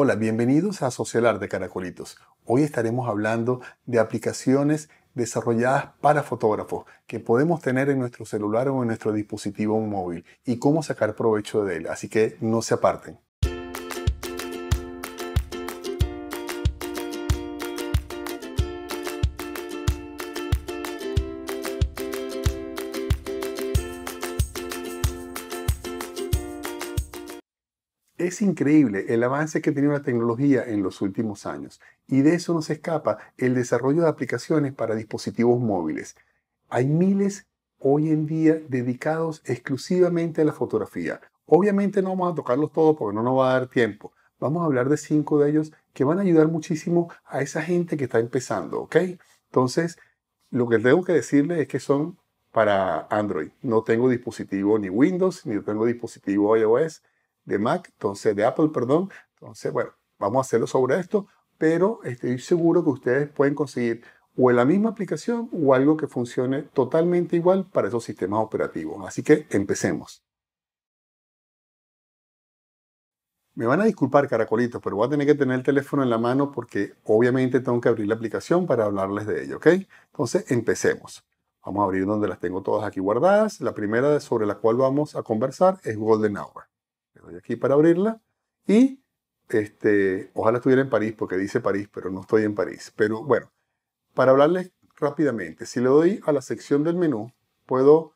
Hola, bienvenidos a Socialar de Caracolitos. Hoy estaremos hablando de aplicaciones desarrolladas para fotógrafos que podemos tener en nuestro celular o en nuestro dispositivo móvil y cómo sacar provecho de él. Así que no se aparten. es increíble el avance que ha tenido la tecnología en los últimos años. Y de eso no se escapa el desarrollo de aplicaciones para dispositivos móviles. Hay miles hoy en día dedicados exclusivamente a la fotografía. Obviamente no vamos a tocarlos todos porque no nos va a dar tiempo. Vamos a hablar de cinco de ellos que van a ayudar muchísimo a esa gente que está empezando, ¿ok? Entonces, lo que tengo que decirle es que son para Android. No tengo dispositivo ni Windows, ni tengo dispositivo iOS de Mac, entonces de Apple, perdón. Entonces, bueno, vamos a hacerlo sobre esto, pero estoy seguro que ustedes pueden conseguir o la misma aplicación o algo que funcione totalmente igual para esos sistemas operativos. Así que empecemos. Me van a disculpar, caracolitos, pero voy a tener que tener el teléfono en la mano porque obviamente tengo que abrir la aplicación para hablarles de ello, ¿ok? Entonces, empecemos. Vamos a abrir donde las tengo todas aquí guardadas. La primera sobre la cual vamos a conversar es Golden Hour. Le aquí para abrirla. Y este, ojalá estuviera en París, porque dice París, pero no estoy en París. Pero bueno, para hablarles rápidamente, si le doy a la sección del menú, puedo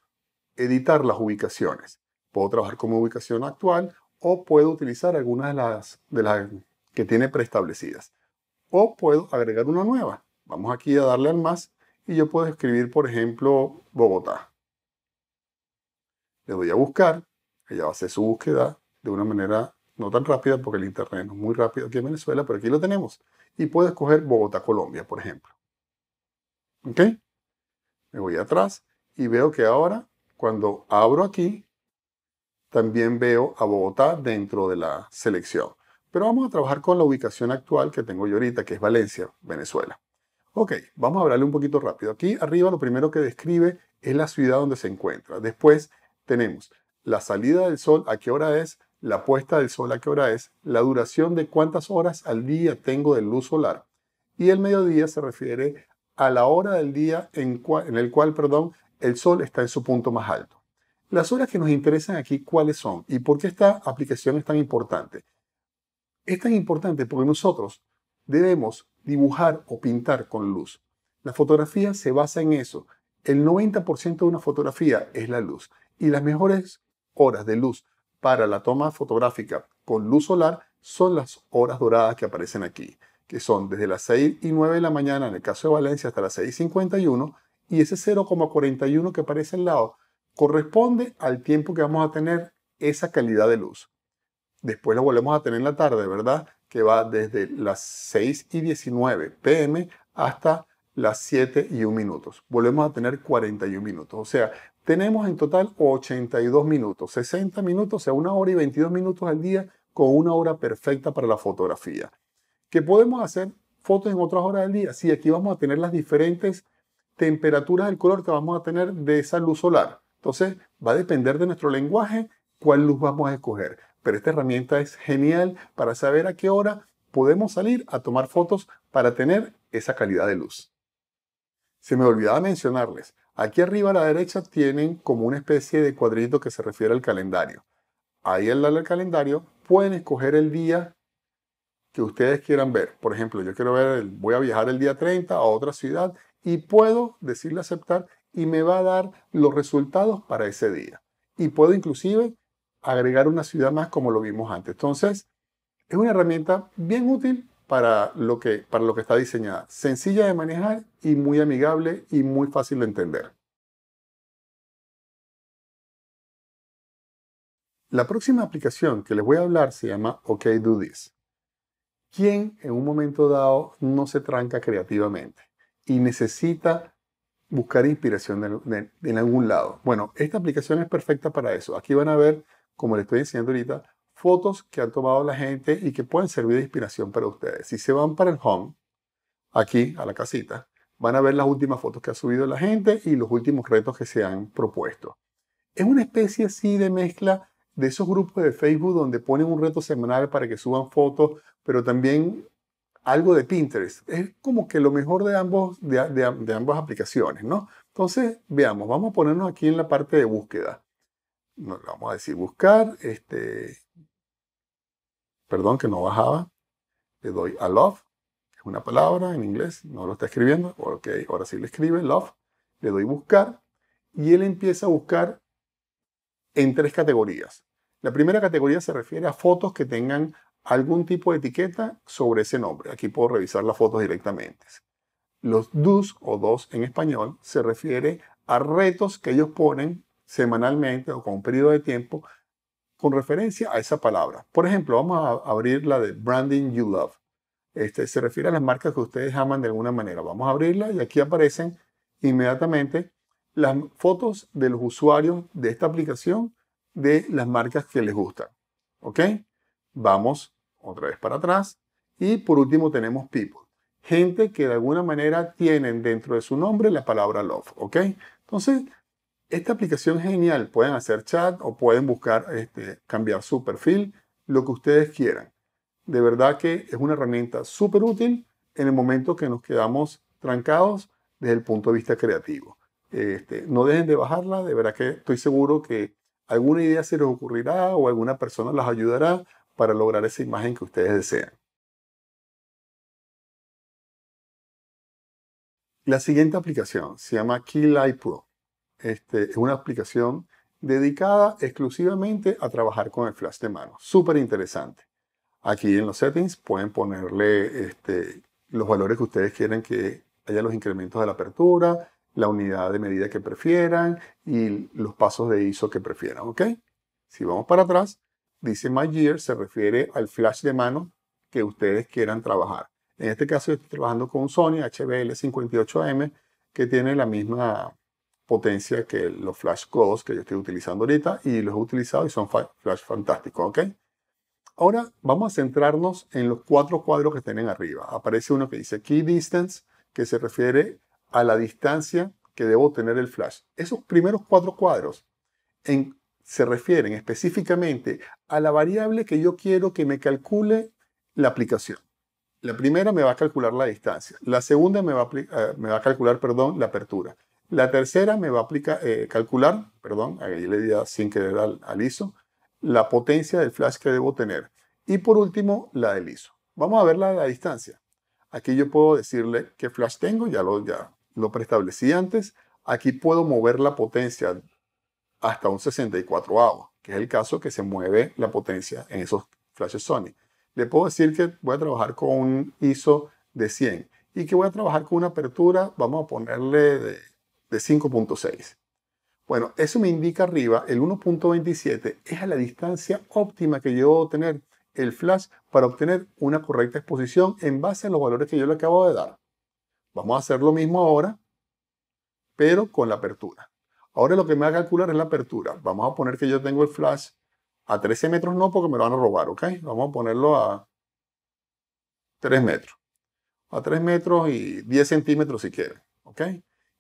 editar las ubicaciones. Puedo trabajar como ubicación actual o puedo utilizar algunas de las, de las que tiene preestablecidas. O puedo agregar una nueva. Vamos aquí a darle al más y yo puedo escribir, por ejemplo, Bogotá. Le doy a buscar, ella va a hacer su búsqueda de una manera no tan rápida porque el internet no es muy rápido aquí en Venezuela, pero aquí lo tenemos. Y puedo escoger Bogotá, Colombia, por ejemplo. ¿Ok? Me voy atrás y veo que ahora, cuando abro aquí, también veo a Bogotá dentro de la selección. Pero vamos a trabajar con la ubicación actual que tengo yo ahorita, que es Valencia, Venezuela. Ok, vamos a hablarle un poquito rápido. Aquí arriba lo primero que describe es la ciudad donde se encuentra. Después tenemos la salida del sol, a qué hora es, la puesta del sol a qué hora es, la duración de cuántas horas al día tengo de luz solar. Y el mediodía se refiere a la hora del día en, en el cual perdón, el sol está en su punto más alto. Las horas que nos interesan aquí, ¿cuáles son? ¿Y por qué esta aplicación es tan importante? Es tan importante porque nosotros debemos dibujar o pintar con luz. La fotografía se basa en eso. El 90% de una fotografía es la luz. Y las mejores horas de luz para la toma fotográfica con luz solar son las horas doradas que aparecen aquí, que son desde las 6 y 9 de la mañana en el caso de Valencia hasta las 6.51 y ese 0,41 que aparece al lado corresponde al tiempo que vamos a tener esa calidad de luz. Después lo volvemos a tener en la tarde, ¿verdad? Que va desde las 6 y 19 pm hasta las 7 y 1 minutos. Volvemos a tener 41 minutos. O sea, tenemos en total 82 minutos, 60 minutos, o sea, una hora y 22 minutos al día con una hora perfecta para la fotografía. ¿Qué podemos hacer fotos en otras horas del día? Sí, aquí vamos a tener las diferentes temperaturas del color que vamos a tener de esa luz solar. Entonces, va a depender de nuestro lenguaje cuál luz vamos a escoger. Pero esta herramienta es genial para saber a qué hora podemos salir a tomar fotos para tener esa calidad de luz. Se me olvidaba mencionarles, Aquí arriba a la derecha tienen como una especie de cuadrito que se refiere al calendario. Ahí al lado del calendario pueden escoger el día que ustedes quieran ver. Por ejemplo, yo quiero ver, voy a viajar el día 30 a otra ciudad y puedo decirle aceptar y me va a dar los resultados para ese día. Y puedo inclusive agregar una ciudad más como lo vimos antes. Entonces, es una herramienta bien útil para lo que, para lo que está diseñada. Sencilla de manejar y muy amigable y muy fácil de entender. La próxima aplicación que les voy a hablar se llama OK Do This. ¿Quién en un momento dado no se tranca creativamente y necesita buscar inspiración en algún lado? Bueno, esta aplicación es perfecta para eso. Aquí van a ver, como les estoy enseñando ahorita, fotos que han tomado la gente y que pueden servir de inspiración para ustedes. Si se van para el home, aquí a la casita, van a ver las últimas fotos que ha subido la gente y los últimos retos que se han propuesto. Es una especie así de mezcla de esos grupos de Facebook donde ponen un reto semanal para que suban fotos, pero también algo de Pinterest. Es como que lo mejor de, ambos, de, ambas aplicaciones, ¿no? Entonces, veamos, vamos a ponernos aquí en la parte de búsqueda. vamos a decir buscar, este, perdón, que no bajaba. Le doy a love, es una palabra en inglés, no lo está escribiendo. Ok, ahora sí le escribe love. Le doy buscar y él empieza a buscar en tres categorías. La primera categoría se refiere a fotos que tengan algún tipo de etiqueta sobre ese nombre. Aquí puedo revisar las fotos directamente. Los dos o dos en español se refiere a retos que ellos ponen semanalmente o con un periodo de tiempo con referencia a esa palabra. Por ejemplo, vamos a abrir la de Branding You Love. Este, se refiere a las marcas que ustedes aman de alguna manera. Vamos a abrirla y aquí aparecen inmediatamente las fotos de los usuarios de esta aplicación de las marcas que les gustan. ¿Ok? Vamos otra vez para atrás. Y por último tenemos people. Gente que de alguna manera tienen dentro de su nombre la palabra love. ¿Ok? Entonces, esta aplicación es genial. Pueden hacer chat o pueden buscar este, cambiar su perfil, lo que ustedes quieran. De verdad que es una herramienta súper útil en el momento que nos quedamos trancados desde el punto de vista creativo. Este, no dejen de bajarla, de verdad que estoy seguro que alguna idea se les ocurrirá o alguna persona las ayudará para lograr esa imagen que ustedes desean. La siguiente aplicación se llama Keylight Pro. Este, es una aplicación dedicada exclusivamente a trabajar con el flash de mano. Súper interesante. Aquí en los settings pueden ponerle este, los valores que ustedes quieren que haya los incrementos de la apertura, la unidad de medida que prefieran y los pasos de ISO que prefieran. ¿ok? Si vamos para atrás, dice My Year se refiere al flash de mano que ustedes quieran trabajar. En este caso estoy trabajando con un Sony HBL58M que tiene la misma potencia que los flash Codes que yo estoy utilizando ahorita y los he utilizado y son flash fantásticos, ¿ok? Ahora vamos a centrarnos en los cuatro cuadros que tienen arriba. Aparece uno que dice Key Distance, que se refiere a la distancia que debo tener el flash. Esos primeros cuatro cuadros se refieren específicamente a la variable que yo quiero que me calcule la aplicación. La primera me va a calcular la distancia. La segunda me va a, eh, me va a calcular perdón, la apertura. La tercera me va a aplicar, eh, calcular, perdón, ahí le di sin querer al, al, ISO, la potencia del flash que debo tener. Y por último, la del ISO. Vamos a ver la, la distancia. Aquí yo puedo decirle qué flash tengo, ya lo, ya lo preestablecí antes. Aquí puedo mover la potencia hasta un 64 a que es el caso que se mueve la potencia en esos flashes Sony. Le puedo decir que voy a trabajar con un ISO de 100 y que voy a trabajar con una apertura, vamos a ponerle de de 5.6. Bueno, eso me indica arriba, el 1.27 es a la distancia óptima que yo debo tener el flash para obtener una correcta exposición en base a los valores que yo le acabo de dar. Vamos a hacer lo mismo ahora, pero con la apertura. Ahora lo que me va a calcular es la apertura. Vamos a poner que yo tengo el flash a 13 metros, no porque me lo van a robar, ¿ok? Vamos a ponerlo a 3 metros. A 3 metros y 10 centímetros si quieren, ¿ok?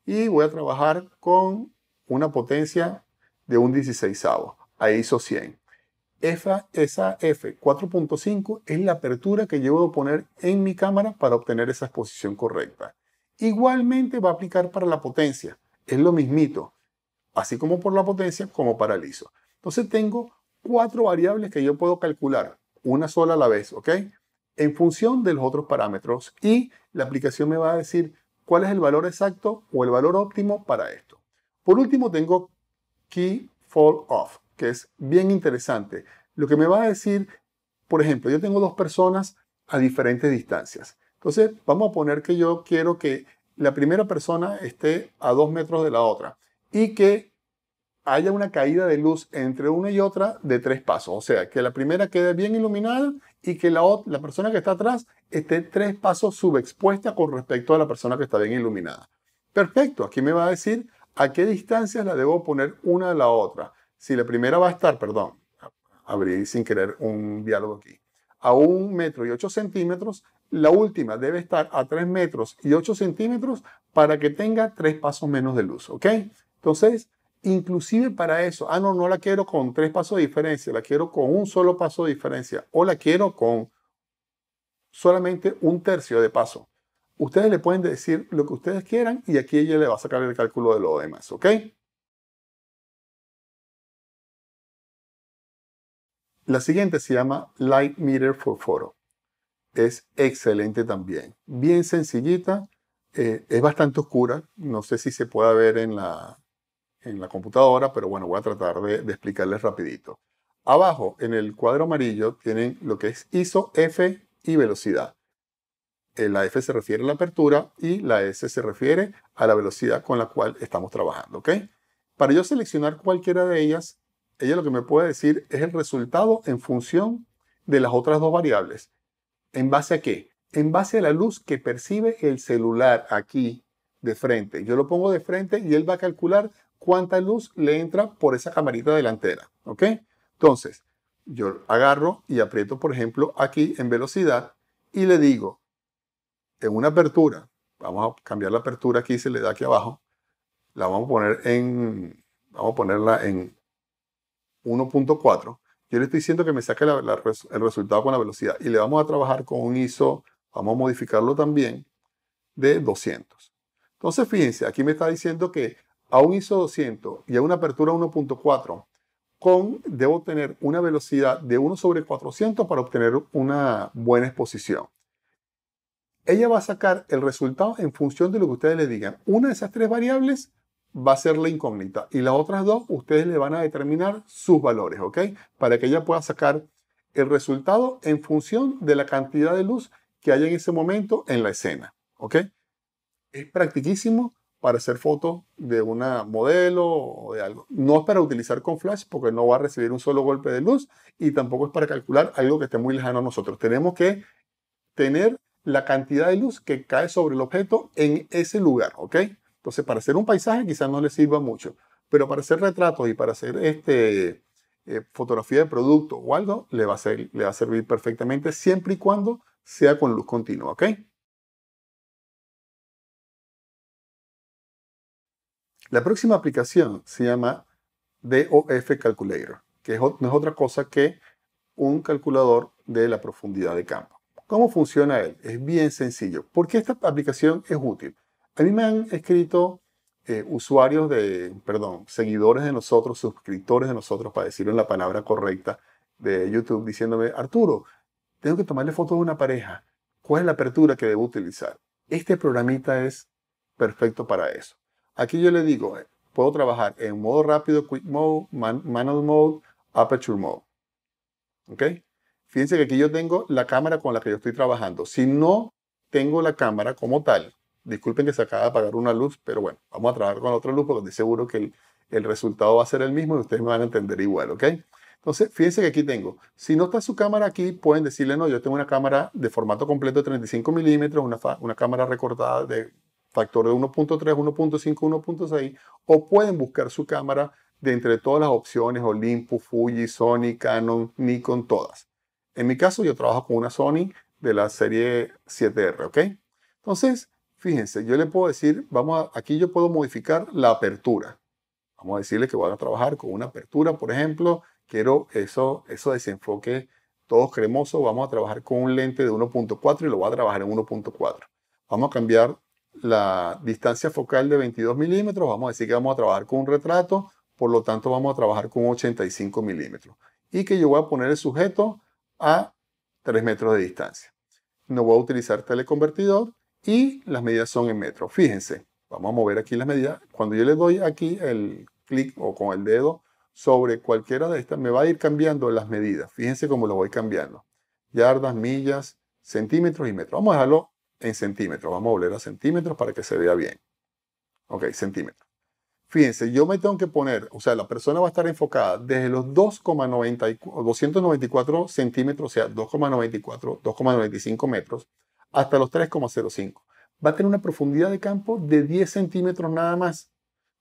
y voy a trabajar con una potencia de un 16 a ISO 100. Esa, esa F4.5 es la apertura que llevo a poner en mi cámara para obtener esa exposición correcta. Igualmente va a aplicar para la potencia. Es lo mismito, así como por la potencia como para el ISO. Entonces tengo cuatro variables que yo puedo calcular, una sola a la vez, ¿ok? En función de los otros parámetros y la aplicación me va a decir cuál es el valor exacto o el valor óptimo para esto. Por último, tengo key fall off, que es bien interesante. Lo que me va a decir, por ejemplo, yo tengo dos personas a diferentes distancias. Entonces, vamos a poner que yo quiero que la primera persona esté a dos metros de la otra y que haya una caída de luz entre una y otra de tres pasos. O sea, que la primera quede bien iluminada y que la, la persona que está atrás esté tres pasos subexpuesta con respecto a la persona que está bien iluminada. Perfecto, aquí me va a decir a qué distancia la debo poner una de la otra. Si la primera va a estar, perdón, abrí sin querer un diálogo aquí, a un metro y ocho centímetros, la última debe estar a tres metros y ocho centímetros para que tenga tres pasos menos de luz, ¿ok? Entonces, inclusive para eso, ah, no, no la quiero con tres pasos de diferencia, la quiero con un solo paso de diferencia o la quiero con solamente un tercio de paso. Ustedes le pueden decir lo que ustedes quieran y aquí ella le va a sacar el cálculo de lo demás, ¿ok? La siguiente se llama Light Meter for Photo. Es excelente también, bien sencillita, eh, es bastante oscura, no sé si se puede ver en la, en la computadora, pero bueno, voy a tratar de, explicarles rapidito. Abajo, en el cuadro amarillo, tienen lo que es ISO, F y velocidad. Eh, la F se refiere a la apertura y la S se refiere a la velocidad con la cual estamos trabajando. ¿ok? Para yo seleccionar cualquiera de ellas, ella lo que me puede decir es el resultado en función de las otras dos variables. ¿En base a qué? En base a la luz que percibe el celular aquí de frente. Yo lo pongo de frente y él va a calcular cuánta luz le entra por esa camarita delantera, ¿ok? Entonces, yo agarro y aprieto, por ejemplo, aquí en velocidad y le digo, en una apertura, vamos a cambiar la apertura aquí, se le da aquí abajo, la vamos a poner en, vamos a ponerla en 1.4. Yo le estoy diciendo que me saque el resultado con la velocidad y le vamos a trabajar con un ISO, vamos a modificarlo también, de 200. Entonces, fíjense, aquí me está diciendo que a un ISO 200 y a una apertura 1.4 con debo tener una velocidad de 1 sobre 400 para obtener una buena exposición. Ella va a sacar el resultado en función de lo que ustedes le digan. Una de esas tres variables va a ser la incógnita y las otras dos ustedes le van a determinar sus valores, ¿ok? Para que ella pueda sacar el resultado en función de la cantidad de luz que haya en ese momento en la escena, ¿ok? Es practicísimo para hacer fotos de una modelo o de algo. No es para utilizar con flash porque no va a recibir un solo golpe de luz y tampoco es para calcular algo que esté muy lejano a nosotros. Tenemos que tener la cantidad de luz que cae sobre el objeto en ese lugar, ¿ok? Entonces, para hacer un paisaje quizás no le sirva mucho, pero para hacer retratos y para hacer este, eh, fotografía de producto o algo, le va, a le va a servir perfectamente siempre y cuando sea con luz continua, ¿ok? La próxima aplicación se llama DOF Calculator, que no es otra cosa que un calculador de la profundidad de campo. ¿Cómo funciona él? Es bien sencillo. ¿Por qué esta aplicación es útil? A mí me han escrito eh, usuarios de, perdón, seguidores de nosotros, suscriptores de nosotros, para decirlo en la palabra correcta de YouTube, diciéndome, Arturo, tengo que tomarle fotos de una pareja. ¿Cuál es la apertura que debo utilizar? Este programita es perfecto para eso. Aquí yo le digo, eh, puedo trabajar en modo rápido, quick mode, manual mode, aperture mode. ¿Ok? Fíjense que aquí yo tengo la cámara con la que yo estoy trabajando. Si no tengo la cámara como tal, disculpen que se acaba de apagar una luz, pero bueno, vamos a trabajar con otra luz porque estoy seguro que el, resultado va a ser el mismo y ustedes me van a entender igual, ¿ok? Entonces, fíjense que aquí tengo. Si no está su cámara aquí, pueden decirle, no, yo tengo una cámara de formato completo de 35 milímetros, una, una cámara recortada de factor de 1.3, 1.5, 1.6, o pueden buscar su cámara de entre todas las opciones, Olympus, Fuji, Sony, Canon, Nikon, todas. En mi caso yo trabajo con una Sony de la serie 7R, ¿ok? Entonces, fíjense, yo le puedo decir, vamos a, aquí yo puedo modificar la apertura. Vamos a decirle que voy a trabajar con una apertura, por ejemplo, quiero eso, eso desenfoque todo cremoso, vamos a trabajar con un lente de 1.4 y lo voy a trabajar en 1.4. Vamos a cambiar la distancia focal de 22 milímetros, vamos a decir que vamos a trabajar con un retrato, por lo tanto vamos a trabajar con 85 milímetros. Y que yo voy a poner el sujeto a 3 metros de distancia. No voy a utilizar teleconvertidor y las medidas son en metros. Fíjense, vamos a mover aquí las medidas. Cuando yo le doy aquí el clic o con el dedo sobre cualquiera de estas, me va a ir cambiando las medidas. Fíjense cómo lo voy cambiando. Yardas, millas, centímetros y metros. Vamos a dejarlo en centímetros. Vamos a volver a centímetros para que se vea bien. Ok, centímetros. Fíjense, yo me tengo que poner, o sea, la persona va a estar enfocada desde los 2,94 centímetros, o sea, 2,94, 2,95 metros, hasta los 3,05. Va a tener una profundidad de campo de 10 centímetros nada más.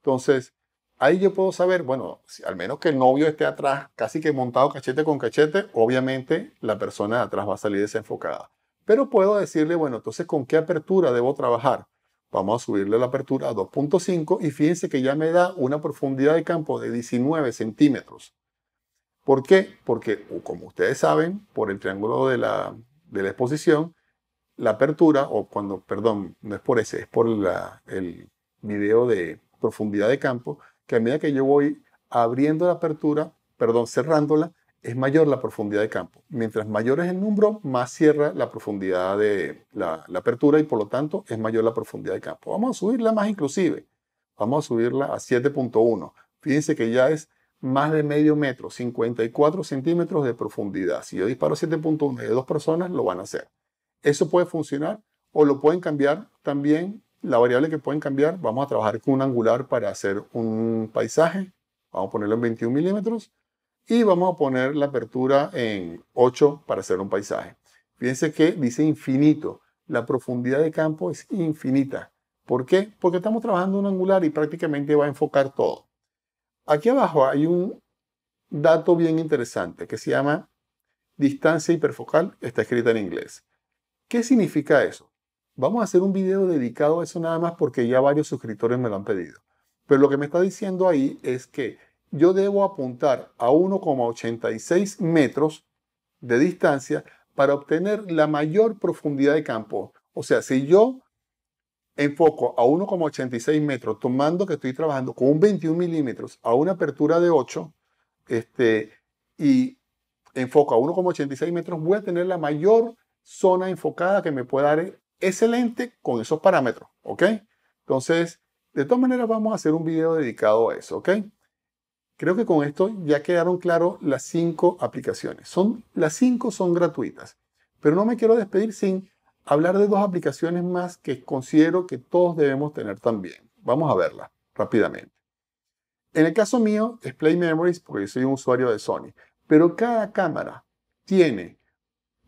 Entonces, ahí yo puedo saber, bueno, si al menos que el novio esté atrás, casi que montado cachete con cachete, obviamente la persona de atrás va a salir desenfocada. Pero puedo decirle, bueno, entonces, ¿con qué apertura debo trabajar? Vamos a subirle la apertura a 2.5 y fíjense que ya me da una profundidad de campo de 19 centímetros. ¿Por qué? Porque, como ustedes saben, por el triángulo de la, exposición, la apertura, o cuando, perdón, no es por ese, es por el video de profundidad de campo, que a medida que yo voy abriendo la apertura, perdón, cerrándola, es mayor la profundidad de campo. Mientras mayor es el número, más cierra la profundidad de la, apertura y por lo tanto es mayor la profundidad de campo. Vamos a subirla más inclusive. Vamos a subirla a 7.1. Fíjense que ya es más de medio metro, 54 centímetros de profundidad. Si yo disparo 7.1 de dos personas, lo van a hacer. Eso puede funcionar o lo pueden cambiar también. La variable que pueden cambiar, vamos a trabajar con un angular para hacer un paisaje. Vamos a ponerlo en 21 milímetros y vamos a poner la apertura en 8 para hacer un paisaje. Fíjense que dice infinito. La profundidad de campo es infinita. ¿Por qué? Porque estamos trabajando un angular y prácticamente va a enfocar todo. Aquí abajo hay un dato bien interesante que se llama distancia hiperfocal. Está escrita en inglés. ¿Qué significa eso? Vamos a hacer un video dedicado a eso nada más porque ya varios suscriptores me lo han pedido. Pero lo que me está diciendo ahí es que yo debo apuntar a 1,86 metros de distancia para obtener la mayor profundidad de campo. O sea, si yo enfoco a 1,86 metros, tomando que estoy trabajando con un 21 milímetros a una apertura de 8, este, y enfoco a 1,86 metros, voy a tener la mayor zona enfocada que me pueda dar ese lente con esos parámetros, ¿ok? Entonces, de todas maneras, vamos a hacer un video dedicado a eso, ¿ok? Creo que con esto ya quedaron claras las cinco aplicaciones. Son, las cinco son gratuitas, pero no me quiero despedir sin hablar de dos aplicaciones más que considero que todos debemos tener también. Vamos a verlas rápidamente. En el caso mío es Play Memories porque soy un usuario de Sony, pero cada cámara tiene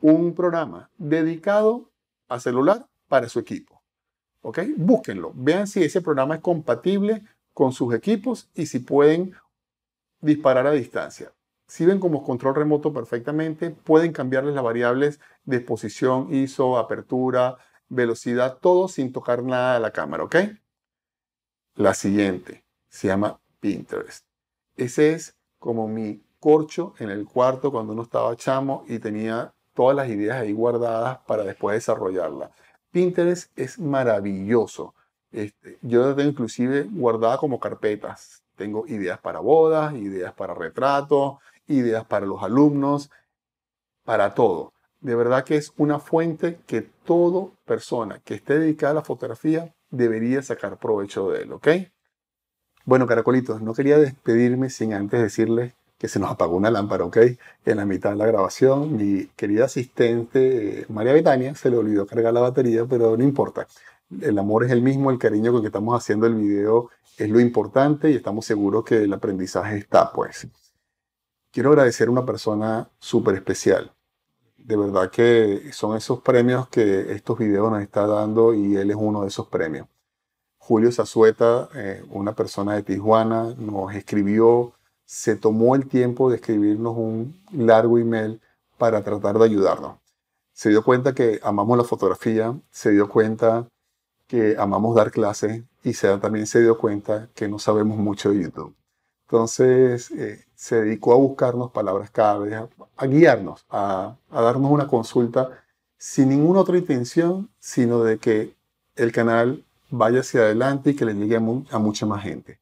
un programa dedicado a celular para su equipo. ¿Ok? Búsquenlo, vean si ese programa es compatible con sus equipos y si pueden disparar a distancia. Si ven como control remoto perfectamente, pueden cambiarles las variables de posición, ISO, apertura, velocidad, todo sin tocar nada a la cámara, ¿ok? La siguiente se llama Pinterest. Ese es como mi corcho en el cuarto cuando uno estaba chamo y tenía todas las ideas ahí guardadas para después desarrollarlas. Pinterest es maravilloso. Este, yo la tengo inclusive guardada como carpetas. Tengo ideas para bodas, ideas para retratos, ideas para los alumnos, para todo. De verdad que es una fuente que toda persona que esté dedicada a la fotografía debería sacar provecho de él, ¿ok? Bueno, caracolitos, no quería despedirme sin antes decirles que se nos apagó una lámpara, ¿ok? En la mitad de la grabación, mi querida asistente eh, María Betania se le olvidó cargar la batería, pero no importa el amor es el mismo, el cariño con que estamos haciendo el video es lo importante y estamos seguros que el aprendizaje está, pues. Quiero agradecer a una persona súper especial. De verdad que son esos premios que estos videos nos está dando y él es uno de esos premios. Julio Sazueta, eh, una persona de Tijuana, nos escribió, se tomó el tiempo de escribirnos un largo email para tratar de ayudarnos. Se dio cuenta que amamos la fotografía, se dio cuenta que amamos dar clases y también se dio cuenta que no sabemos mucho de YouTube. Entonces eh, se dedicó a buscarnos palabras cada a, a, guiarnos, a, darnos una consulta sin ninguna otra intención, sino de que el canal vaya hacia adelante y que le llegue a, mucha más gente.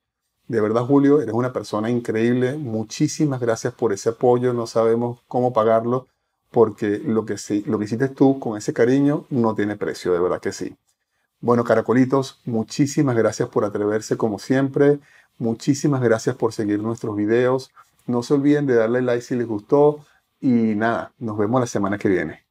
De verdad, Julio, eres una persona increíble. Muchísimas gracias por ese apoyo. No sabemos cómo pagarlo porque lo que, lo que hiciste tú con ese cariño no tiene precio, de verdad que sí. Bueno, caracolitos, muchísimas gracias por atreverse como siempre. Muchísimas gracias por seguir nuestros videos. No se olviden de darle like si les gustó. Y nada, nos vemos la semana que viene.